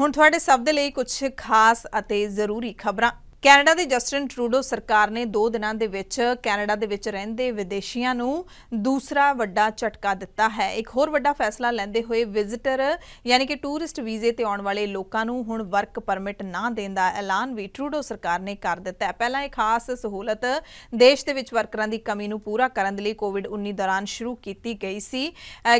ਹੁਣ ਤੁਹਾਡੇ ਸਭ ਦੇ ਲਈ ਕੁਝ ਖਾਸ ਅਤੇ ਜ਼ਰੂਰੀ ਖਬਰਾਂ ਕੈਨੇਡਾ ਦੇ ਜਸਟਿਨ ਟਰੂਡੋ ਸਰਕਾਰ ਨੇ 2 ਦਿਨਾਂ ਦੇ ਵਿੱਚ ਕੈਨੇਡਾ ਦੇ ਵਿੱਚ ਰਹਿੰਦੇ ਵਿਦੇਸ਼ੀਆਂ ਨੂੰ ਦੂਸਰਾ ਵੱਡਾ ਝਟਕਾ ਦਿੱਤਾ ਹੈ ਇੱਕ ਹੋਰ ਵੱਡਾ ਫੈਸਲਾ ਲੈਂਦੇ ਹੋਏ ਵਿਜ਼ਿਟਰ ਯਾਨੀ ਕਿ ਟੂਰਿਸਟ ਵੀਜ਼ੇ ਤੇ ਆਉਣ ਵਾਲੇ ਲੋਕਾਂ ਨੂੰ ਹੁਣ ਵਰਕ ਪਰਮਿਟ ਨਾ ਦੇਣ ਦਾ ਐਲਾਨ ਵੀ ਟਰੂਡੋ ਸਰਕਾਰ ਨੇ ਕਰ ਦਿੱਤਾ ਹੈ ਪਹਿਲਾਂ ਇਹ ਖਾਸ ਸਹੂਲਤ ਦੇਸ਼ ਦੇ ਵਿੱਚ ਵਰਕਰਾਂ ਦੀ ਕਮੀ ਨੂੰ ਪੂਰਾ ਕਰਨ ਦੇ ਲਈ ਕੋਵਿਡ-19 ਦੌਰਾਨ ਸ਼ੁਰੂ ਕੀਤੀ ਗਈ ਸੀ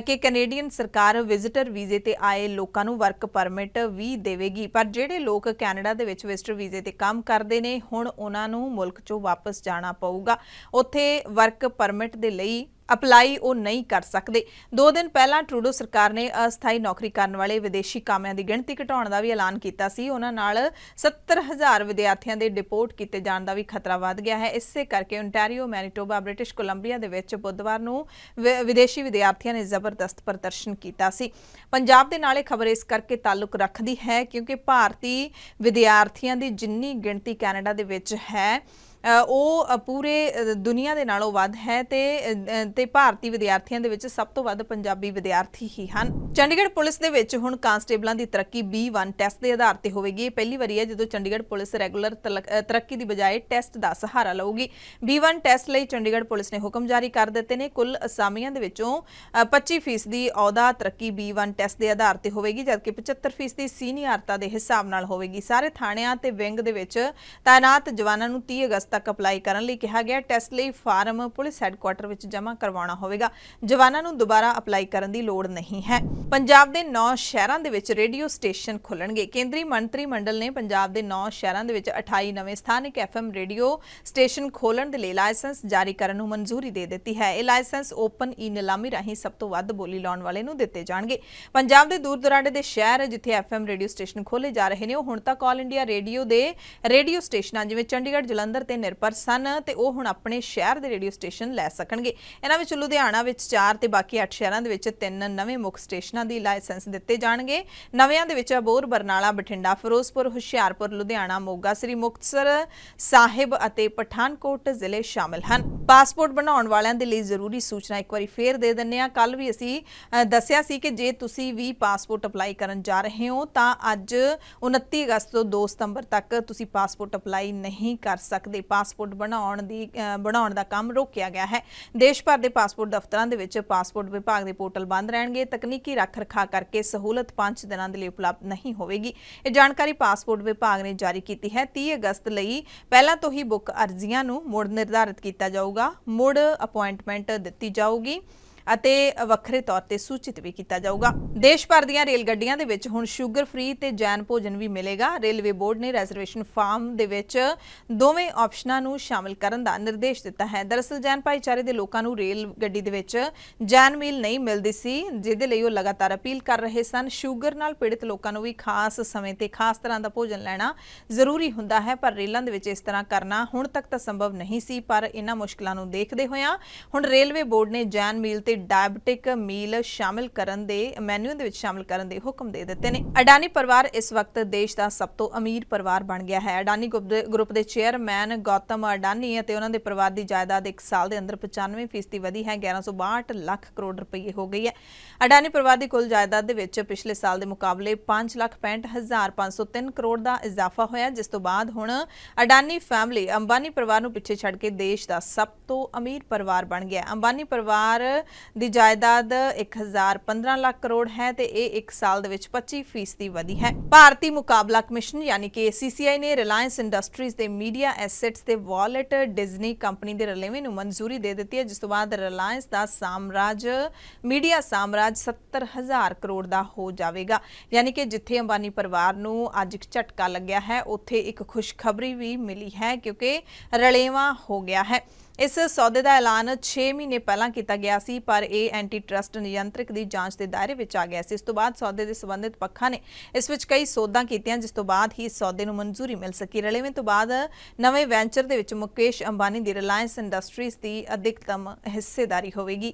ਕਿ ਕੈਨੇਡੀਅਨ ਸਰਕਾਰ ਵਿਜ਼ਿਟਰ ਵੀਜ਼ੇ ਤੇ ਆਏ ਲੋਕਾਂ ਨੂੰ ਵਰਕ ਪਰਮਿਟ ਵੀ ਦੇਵੇਗੀ ਪਰ ਜਿਹੜੇ ਲੋਕ ਕੈਨੇਡਾ ਦੇ ਵਿੱਚ ਵਿਜ਼ਿਟਰ ਵੀਜ਼ੇ ਤੇ ਕੰਮ ਕਰ ਕਰਦੇ ਨੇ ਹੁਣ ਉਹਨਾਂ ਨੂੰ ਮੁਲਕ ਚੋਂ ਵਾਪਸ ਜਾਣਾ ਪਊਗਾ ਉੱਥੇ ਵਰਕ ਪਰਮਿਟ ਦੇ ਲਈ ਅਪਲਾਈ ਉਹ ਨਹੀਂ ਕਰ ਸਕਦੇ 2 ਦਿਨ ਪਹਿਲਾਂ ਟਰੂਡੋ ਸਰਕਾਰ ਨੇ ਅਸਥਾਈ ਨੌਕਰੀ ਕਰਨ ਵਾਲੇ ਵਿਦੇਸ਼ੀ ਕਾਮਿਆਂ ਦੀ ਗਿਣਤੀ ਘਟਾਉਣ ਦਾ ਵੀ ਐਲਾਨ ਕੀਤਾ ਸੀ ਉਹਨਾਂ ਨਾਲ 70000 ਵਿਦਿਆਰਥੀਆਂ ਦੇ ਡਿਪੋਰਟ ਕੀਤੇ ਜਾਣ ਦਾ ਵੀ ਖਤਰਾ ਵੱਧ ਗਿਆ ਹੈ ਇਸੇ ਕਰਕੇ ਓਨਟਾਰੀਓ ਮੈਨੀਟੋਬਾ ਬ੍ਰਿਟਿਸ਼ ਕੋਲੰਬੀਆ ਦੇ ਵਿੱਚ ਬੁੱਧਵਾਰ ਨੂੰ ਵਿਦੇਸ਼ੀ ਵਿਦਿਆਰਥੀਆਂ ਨੇ ਜ਼ਬਰਦਸਤ ਪ੍ਰਦਰਸ਼ਨ ਕੀਤਾ ਸੀ ਪੰਜਾਬ ਦੇ ਨਾਲ ਇਹ ਖਬਰ ਇਸ ਕਰਕੇ ਤਾਲੁਕ ਰੱਖਦੀ ਹੈ ਕਿਉਂਕਿ ਭਾਰਤੀ ਵਿਦਿਆਰਥੀਆਂ ਦੀ ਜਿੰਨੀ ਗਿਣਤੀ ਕੈਨੇਡਾ ਦੇ ਵਿੱਚ ਹੈ ਉਹ ਪੂਰੇ ਦੁਨੀਆ ਦੇ ਨਾਲੋਂ ਵੱਧ ਹੈ ਤੇ ਤੇ ਭਾਰਤੀ ਵਿਦਿਆਰਥੀਆਂ ਦੇ ਵਿੱਚ ਸਭ ਤੋਂ ਵੱਧ ਪੰਜਾਬੀ ਵਿਦਿਆਰਥੀ ਹੀ ਹਨ ਚੰਡੀਗੜ੍ਹ ਪੁਲਿਸ ਦੇ ਵਿੱਚ ਹੁਣ ਕਾਂਸਟੇਬਲਾਂ ਦੀ ਤਰੱਕੀ B1 ਟੈਸਟ ਦੇ ਆਧਾਰ ਤੇ ਹੋਵੇਗੀ ਇਹ ਪਹਿਲੀ ਵਾਰੀ ਹੈ ਜਦੋਂ ਚੰਡੀਗੜ੍ਹ ਪੁਲਿਸ ਰੈਗੂਲਰ ਤਰੱਕੀ ਦੀ ਬਜਾਏ ਟੈਸਟ ਦਾ ਸਹਾਰਾ ਲਊਗੀ B1 ਟੈਸਟ ਲਈ ਚੰਡੀਗੜ੍ਹ ਪੁਲਿਸ ਨੇ ਹੁਕਮ ਜਾਰੀ ਕਰ ਦਿੱਤੇ ਨੇ ਕੁੱਲ ਅਸਾਮੀਆਂ ਦੇ ਵਿੱਚੋਂ 25% ਦੀ ਅਹੁਦਾ ਤਰੱਕੀ B1 ਟੈਸਟ ਦੇ ਆਧਾਰ ਤੇ ਹੋਵੇਗੀ ਜਦਕਿ 75% ਦੀ ਸੀਨੀਅਰਤਾ ਦੇ ਹਿਸਾਬ ਨਾਲ ਹੋਵੇਗੀ ਸਾਰੇ ਥਾਣਿਆਂ ਤੇ ਵਿੰਗ ਦੇ ਵਿੱਚ ਤਾਇਨਾਤ ਜਵਾਨਾਂ ਨੂੰ 30 ਅਗਸਤ ਤੱਕ ਅਪਲਾਈ ਕਰਨ ਲਈ ਕਿਹਾ ਗਿਆ ਟੈਸਟ ਲਈ ਫਾਰਮ ਪੁਲਿਸ ਹੈੱਡਕੁਆਟਰ ਵਿੱਚ ਜਮ੍ਹਾਂ ਕਰਵਾਉਣਾ ਹੋਵੇਗਾ ਜਵਾਨਾਂ ਨੂੰ ਦੁਬਾਰਾ ਅਪਲਾਈ ਕਰਨ ਦੀ ਲੋੜ ਨਹੀਂ ਹੈ ਪੰਜਾਬ ਦੇ 9 ਸ਼ਹਿਰਾਂ ਦੇ ਵਿੱਚ ਰੇਡੀਓ ਸਟੇਸ਼ਨ ਖੁੱਲਣਗੇ ਕੇਂਦਰੀ ਮੰਤਰੀ ਮੰਡਲ ਨੇ ਪੰਜਾਬ ਦੇ 9 ਸ਼ਹਿਰਾਂ ਦੇ ਵਿੱਚ 28 ਨਵੇਂ ਸਥਾਨਕ ਐਫਐਮ ਰੇਡੀਓ ਸਟੇਸ਼ਨ ਖੋਲਣ ਦੇ ਲਈ ਲਾਇਸੈਂਸ ਜਾਰੀ ਕਰਨ ਨੂੰ ਮਨਜ਼ੂਰੀ ਦੇ ਦਿੱਤੀ ਹੈ ਇਹ ਲਾਇਸੈਂਸ ਓਪਨ ਈ ਨਿਲਾਮੀ ਰਾਹੀਂ ਸਭ ਤੋਂ ਵੱਧ ਬੋਲੀ ਲਾਉਣ ਵਾਲੇ ਨੂੰ ਦਿੱਤੇ ਜਾਣਗੇ ਪੰਜਾਬ ਦੇ ਦੂਰ ਦੁਰਾਡੇ ਦੇ ਸ਼ਹਿਰ ਜਿੱਥੇ ਐਫਐਮ ਰੇਡੀਓ ਸਟੇਸ਼ਨ ਖੋਲੇ ਜਾ ਰਹੇ ਨੇ ਉਹ ਹੁਣ ਤੱਕ ਆਲ ਇੰਡੀਆ ਰੇਡੀਓ ਦੇ ਰੇਡੀਓ ਸਟੇਸ਼ਨਾਂ ਜਿਵੇਂ ਚੰਡੀਗੜ੍ਹ ਜਲੰਧਰ ਤੇ ਤੇ ਨਿਰਭਰ ਸਨ ਤੇ ਉਹ ਹੁਣ ਆਪਣੇ ਸ਼ਹਿਰ ਦੇ ਰੇਡੀਓ ਸਟੇਸ਼ਨ ਲੈ ਸਕਣਗੇ ਇਹਨਾਂ ਵਿੱਚ ਲੁਧਿਆਣਾ ਵਿੱਚ 4 ਤੇ ਬਾਕੀ 8 ਸ਼ਹਿਰਾਂ ਦੇ ਵਿੱਚ 3 ਨਵੇਂ ਮੁੱਖ ਸਟੇਸ਼ਨਾਂ ਦੀ ਲਾਇਸੈਂਸ ਦਿੱਤੇ ਜਾਣਗੇ ਨਵਿਆਂ ਦੇ ਵਿੱਚ ਅਬੋਰ ਬਰਨਾਲਾ ਬਠਿੰਡਾ ਫਿਰੋਜ਼ਪੁਰ ਹੁਸ਼ਿਆਰਪੁਰ ਲੁਧਿਆਣਾ ਮੋਗਾ ਸ੍ਰੀ ਮੁਕਤਸਰ ਸਾਹਿਬ ਅਤੇ ਪਠਾਨਕੋਟ ਜ਼ਿਲ੍ਹੇ ਸ਼ਾਮਲ ਹਨ ਪਾਸਪੋਰਟ ਬਣਾਉਣ ਵਾਲਿਆਂ ਦੇ ਲਈ ਜ਼ਰੂਰੀ ਸੂਚਨਾ ਇੱਕ ਵਾਰੀ ਫੇਰ ਦੇ ਦਿੰਨੇ ਆ ਕੱਲ ਵੀ ਅਸੀਂ ਦੱਸਿਆ ਸੀ ਕਿ ਜੇ ਤੁਸੀਂ ਵੀ ਪਾਸਪੋਰਟ ਅਪਲਾਈ ਕਰਨ ਜਾ ਰਹੇ ਹੋ ਤਾਂ ਅੱਜ 29 ਅਗਸਤ ਤੋਂ 2 ਸਤੰਬਰ ਤੱਕ ਤੁਸੀਂ ਪਾਸਪੋਰਟ ਅਪਲਾਈ ਨਹੀਂ ਕਰ ਸਕਦੇ ਪਾਸਪੋਰਟ ਬਣਾਉਣ ਦੀ ਬਣਾਉਣ ਦਾ ਕੰਮ ਰੋਕਿਆ ਗਿਆ ਹੈ ਦੇਸ਼ ਭਰ ਦੇ ਪਾਸਪੋਰਟ ਦਫ਼ਤਰਾਂ ਦੇ ਵਿੱਚ ਪਾਸਪੋਰਟ ਵਿਭਾਗ ਦੇ ਪੋਰਟਲ ਬੰਦ ਰਹਿਣਗੇ ਤਕਨੀਕੀ ਰੱਖ-ਰਖਾ ਕਰਕੇ ਸਹੂਲਤ 5 ਦਿਨਾਂ ਦੇ ਲਈ ਉਪਲਬਧ ਨਹੀਂ ਹੋਵੇਗੀ ਇਹ ਜਾਣਕਾਰੀ ਪਾਸਪੋਰਟ ਵਿਭਾਗ ਨੇ ਜਾਰੀ ਕੀਤੀ ਹੈ 30 ਅਗਸਤ ਲਈ ਪਹਿਲਾਂ ਤੋਂ ਹੀ ਬੁੱਕ ਅਰਜ਼ੀਆਂ ਨੂੰ ਮੁੜ ਨਿਰਧਾਰਿਤ ਕੀਤਾ ਜਾਊਗਾ ਮੁੜ ਅਪਾਇੰਟਮੈਂਟ ਦਿੱਤੀ ਜਾਊਗੀ ਅਤੇ ਵੱਖਰੇ ਤੌਰ ਤੇ ਸੂਚਿਤ ਵੀ ਕੀਤਾ ਜਾਊਗਾ ਦੇਸ਼ ਭਰ ਦੀਆਂ ਰੇਲ ਗੱਡੀਆਂ ਦੇ ਵਿੱਚ ਹੁਣ ਸ਼ੂਗਰ ਫ੍ਰੀ ਤੇ ਜੈਨ ਭੋਜਨ ਵੀ ਮਿਲੇਗਾ ਰੇਲਵੇ ਬੋਰਡ ਨੇ ਰੈਜ਼ਰਵੇਸ਼ਨ ਫਾਰਮ ਦੇ ਵਿੱਚ ਦੋਵੇਂ ਆਪਸ਼ਨਾਂ ਨੂੰ ਸ਼ਾਮਲ ਕਰਨ ਦਾ ਨਿਰਦੇਸ਼ ਦਿੱਤਾ ਹੈ ਦਰਅਸਲ ਜੈਨ ਭਾਈਚਾਰੇ ਦੇ ਲੋਕਾਂ ਨੂੰ ਰੇਲ ਗੱਡੀ ਦੇ ਵਿੱਚ ਜੈਨ ਮੀਲ ਨਹੀਂ ਮਿਲਦੀ ਸੀ ਜਿਹਦੇ ਲਈ ਉਹ ਲਗਾਤਾਰ ਅਪੀਲ ਕਰ ਰਹੇ ਸਨ ਸ਼ੂਗਰ ਨਾਲ ਪੀੜਿਤ ਲੋਕਾਂ ਨੂੰ ਵੀ ਖਾਸ ਸਮੇਂ ਤੇ ਖਾਸ ਤਰ੍ਹਾਂ ਦਾ ਭੋਜਨ ਲੈਣਾ ਜ਼ਰੂਰੀ ਹੁੰਦਾ ਹੈ ਪਰ ਰੇਲਾਂ ਦੇ ਵਿੱਚ ਇਸ ਤਰ੍ਹਾਂ ਕਰਨਾ ਹੁਣ ਤੱਕ ਤਾਂ ਸੰਭਵ ਨਹੀਂ ਸੀ ਪਰ ਇਹਨਾਂ ਮੁਸ਼ਕਲਾਂ ਨੂੰ ਦੇਖਦੇ ਹੋਇਆਂ ਹੁਣ ਰੇਲਵੇ ਬੋਰਡ ਨੇ ਜੈਨ ਮੀਲ ਤੇ ਡਾਇਬਟਿਕ ਮੀਲ ਸ਼ਾਮਿਲ ਕਰਨ ਦੇ ਮੈਨੂ ਦੇ ਵਿੱਚ ਸ਼ਾਮਿਲ ਕਰਨ ਦੇ ਹੁਕਮ ਦੇ ਦਿੱਤੇ ਨੇ ਅਡਾਨੀ ਪਰਿਵਾਰ ਇਸ ਵਕਤ ਦੇਸ਼ ਦਾ ਸਭ ਤੋਂ ਅਮੀਰ ਪਰਿਵਾਰ ਬਣ ਗਿਆ ਹੈ ਅਡਾਨੀ ਗਰੁੱਪ ਦੇ ਚੇਅਰਮੈਨ ਗੌਤਮ ਅਡਾਨੀ ਅਤੇ ਉਹਨਾਂ ਦੇ ਪਰਿਵਾਰ ਦੀ ਜਾਇਦਾਦ 1 ਸਾਲ ਦੇ ਅੰਦਰ 95% ਵਧੀ ਹੈ 1162 ਲੱਖ ਕਰੋੜ ਰੁਪਏ ਹੋ ਗਈ ਹੈ ਅਡਾਨੀ ਪਰਿਵਾਰ ਦੀ ਕੁੱਲ ਜਾਇਦਾਦ ਦੇ ਵਿੱਚ ਪਿਛਲੇ ਸਾਲ ਦੇ ਮੁਕਾਬਲੇ 565503 ਕਰੋੜ ਦਾ ਇਜ਼ਾਫਾ ਹੋਇਆ ਜਿਸ ਤੋਂ ਬਾਅਦ ਹੁਣ ਅਡਾਨੀ ਫੈਮਿਲੀ ਅੰਬਾਨੀ ਪਰਿਵਾਰ ਨੂੰ ਪਿੱਛੇ ਛੱਡ ਕੇ ਦੇਸ਼ ਦਾ ਸਭ ਤੋਂ ਅਮੀਰ ਪਰਿਵਾਰ ਬਣ ਗਿਆ ਅੰਬਾਨੀ ਪਰਿਵਾਰ ਦੀ ਜਾਇਦਾਦ 1015 ਲੱਖ ਕਰੋੜ ਹੈ ਤੇ ਇਹ 1 ਸਾਲ ਦੇ ਵਿੱਚ 25% ਦੀ ਵਧੀ ਹੈ ਭਾਰਤੀ ਮੁਕਾਬਲਾ ਕਮਿਸ਼ਨ ਯਾਨੀ ਕਿ ACCI ਨੇ ਰਿਲਾਇੰਸ ਇੰਡਸਟਰੀਜ਼ ਦੇ ਮੀਡੀਆ ਐਸੈਟਸ ਦੇ ਵਾਲਟ ਡਿਜ਼ਨੀ ਕੰਪਨੀ ਦੇ ਰਲੇਵੇਂ ਨੂੰ ਮਨਜ਼ੂਰੀ ਦੇ ਦਿੱਤੀ ਹੈ ਜਿਸ ਤੋਂ ਬਾਅਦ ਰਿਲਾਇੰਸ ਦਾ ਸਾਮਰਾਜ ਮੀਡੀਆ ਸਾਮਰਾਜ 70000 ਕਰੋੜ ਦਾ ਹੋ ਜਾਵੇਗਾ ਯਾਨੀ ਕਿ ਜਿੱਥੇ ਅੰਬਾਨੀ ਪਰਿਵਾਰ ਨੂੰ ਅੱਜ ਇੱਕ ਝਟਕਾ ਲੱਗਿਆ ਹੈ ਉੱਥੇ ਇੱਕ ਖੁਸ਼ਖਬਰੀ ਵੀ ਮਿਲੀ ਹੈ ਕਿਉਂਕਿ ਰਲੇਵਾ ਹੋ ਗਿਆ ਹੈ ਇਸ ਸੌਦੇ ਦਾ ਐਲਾਨ 6 ਮਹੀਨੇ ਪਹਿਲਾਂ ਕੀਤਾ ਗਿਆ ਸੀ ਪਰ ਇਹ ਐਂਟੀ ਟਰਸਟ ਨਿਯੰਤਰਕ ਦੀ ਜਾਂਚ ਦੇ ਦਾਇਰੇ ਵਿੱਚ ਆ ਗਿਆ ਸੀ ਇਸ ਤੋਂ ਬਾਅਦ ਸੌਦੇ ਦੇ ਸੰਬੰਧਿਤ ਪੱਖਾਂ ਨੇ ਇਸ ਵਿੱਚ ਕਈ ਸੋਧਾਂ ਕੀਤੀਆਂ ਜਿਸ ਤੋਂ ਬਾਅਦ ਹੀ ਇਸ ਸੌਦੇ ਨੂੰ ਮਨਜ਼ੂਰੀ ਮਿਲ ਸਕੀ ਰਲੇਵੇਂ ਤੋਂ ਬਾਅਦ ਨਵੇਂ ਵੈਂਚਰ ਦੇ ਵਿੱਚ ਮੁਕੇਸ਼ ਅੰਬਾਨੀ ਦੀ ਰਿਲਾਇੰਸ ਇੰਡਸਟਰੀਜ਼ ਦੀ ਅਧਿਕਤਮ ਹਿੱਸੇਦਾਰੀ ਹੋਵੇਗੀ